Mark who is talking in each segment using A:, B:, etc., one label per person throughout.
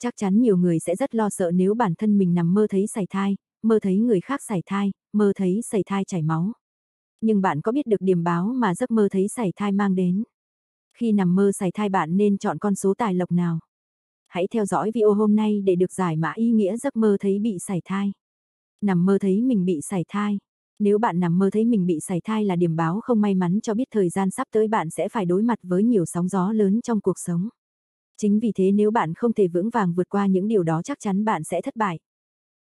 A: chắc chắn nhiều người sẽ rất lo sợ nếu bản thân mình nằm mơ thấy sảy thai, mơ thấy người khác sảy thai, mơ thấy sảy thai chảy máu. Nhưng bạn có biết được điểm báo mà giấc mơ thấy sảy thai mang đến? Khi nằm mơ sảy thai bạn nên chọn con số tài lộc nào? Hãy theo dõi video hôm nay để được giải mã ý nghĩa giấc mơ thấy bị sảy thai. Nằm mơ thấy mình bị sảy thai. Nếu bạn nằm mơ thấy mình bị sảy thai là điểm báo không may mắn cho biết thời gian sắp tới bạn sẽ phải đối mặt với nhiều sóng gió lớn trong cuộc sống. Chính vì thế nếu bạn không thể vững vàng vượt qua những điều đó chắc chắn bạn sẽ thất bại.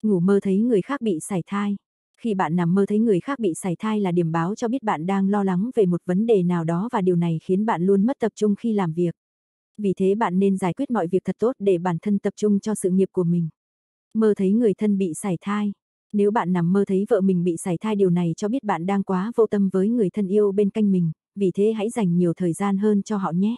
A: Ngủ mơ thấy người khác bị sảy thai. Khi bạn nằm mơ thấy người khác bị sảy thai là điểm báo cho biết bạn đang lo lắng về một vấn đề nào đó và điều này khiến bạn luôn mất tập trung khi làm việc. Vì thế bạn nên giải quyết mọi việc thật tốt để bản thân tập trung cho sự nghiệp của mình. Mơ thấy người thân bị sảy thai. Nếu bạn nằm mơ thấy vợ mình bị sảy thai điều này cho biết bạn đang quá vô tâm với người thân yêu bên cạnh mình, vì thế hãy dành nhiều thời gian hơn cho họ nhé.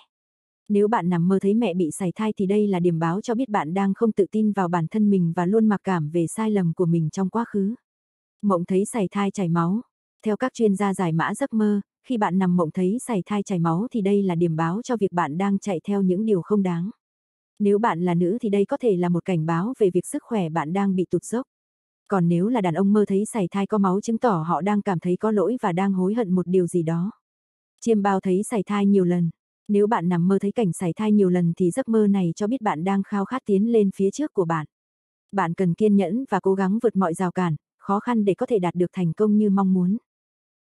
A: Nếu bạn nằm mơ thấy mẹ bị sảy thai thì đây là điểm báo cho biết bạn đang không tự tin vào bản thân mình và luôn mặc cảm về sai lầm của mình trong quá khứ. Mộng thấy sảy thai chảy máu. Theo các chuyên gia giải mã giấc mơ, khi bạn nằm mộng thấy sảy thai chảy máu thì đây là điểm báo cho việc bạn đang chạy theo những điều không đáng. Nếu bạn là nữ thì đây có thể là một cảnh báo về việc sức khỏe bạn đang bị tụt dốc. Còn nếu là đàn ông mơ thấy sảy thai có máu chứng tỏ họ đang cảm thấy có lỗi và đang hối hận một điều gì đó. Chiêm bao thấy sảy thai nhiều lần, nếu bạn nằm mơ thấy cảnh sảy thai nhiều lần thì giấc mơ này cho biết bạn đang khao khát tiến lên phía trước của bạn. Bạn cần kiên nhẫn và cố gắng vượt mọi rào cản, khó khăn để có thể đạt được thành công như mong muốn.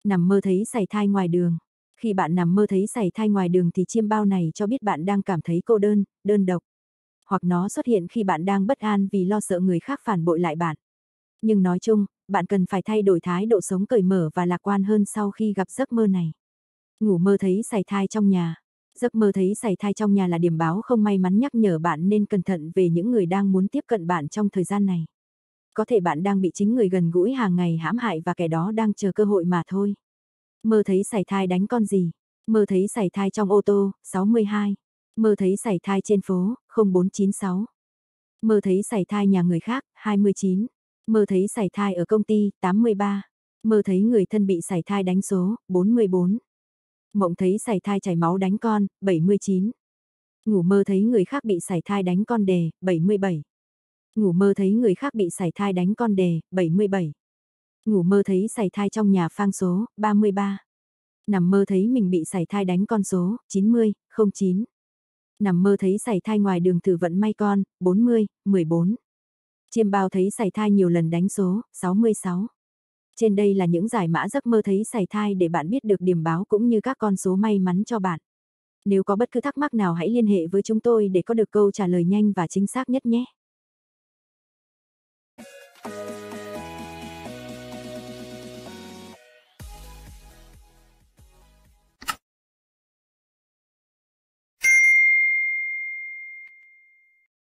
A: Nằm mơ thấy sảy thai ngoài đường. Khi bạn nằm mơ thấy sảy thai ngoài đường thì chiêm bao này cho biết bạn đang cảm thấy cô đơn, đơn độc. Hoặc nó xuất hiện khi bạn đang bất an vì lo sợ người khác phản bội lại bạn. Nhưng nói chung, bạn cần phải thay đổi thái độ sống cởi mở và lạc quan hơn sau khi gặp giấc mơ này. Ngủ mơ thấy sảy thai trong nhà, giấc mơ thấy sảy thai trong nhà là điểm báo không may mắn nhắc nhở bạn nên cẩn thận về những người đang muốn tiếp cận bạn trong thời gian này. Có thể bạn đang bị chính người gần gũi hàng ngày hãm hại và kẻ đó đang chờ cơ hội mà thôi. Mơ thấy sảy thai đánh con gì? Mơ thấy sảy thai trong ô tô, 62. Mơ thấy sảy thai trên phố, 0496. Mơ thấy sảy thai nhà người khác, 29. Mơ thấy sảy thai ở công ty, 83. Mơ thấy người thân bị sảy thai đánh số, 44 mộng thấy sảy thai chảy máu đánh con, 79. Ngủ mơ thấy người khác bị sảy thai đánh con đề, 77. Ngủ mơ thấy người khác bị sảy thai đánh con đề, 77. Ngủ mơ thấy sảy thai trong nhà phang số, 33. Nằm mơ thấy mình bị sảy thai đánh con số, 90, 09. Nằm mơ thấy sảy thai ngoài đường thử vận may con, 40, 14. Chiêm bao thấy sảy thai nhiều lần đánh số, 66 trên đây là những giải mã giấc mơ thấy xảy thai để bạn biết được điểm báo cũng như các con số may mắn cho bạn. Nếu có bất cứ thắc mắc nào hãy liên hệ với chúng tôi để có được câu trả lời nhanh và chính xác nhất nhé.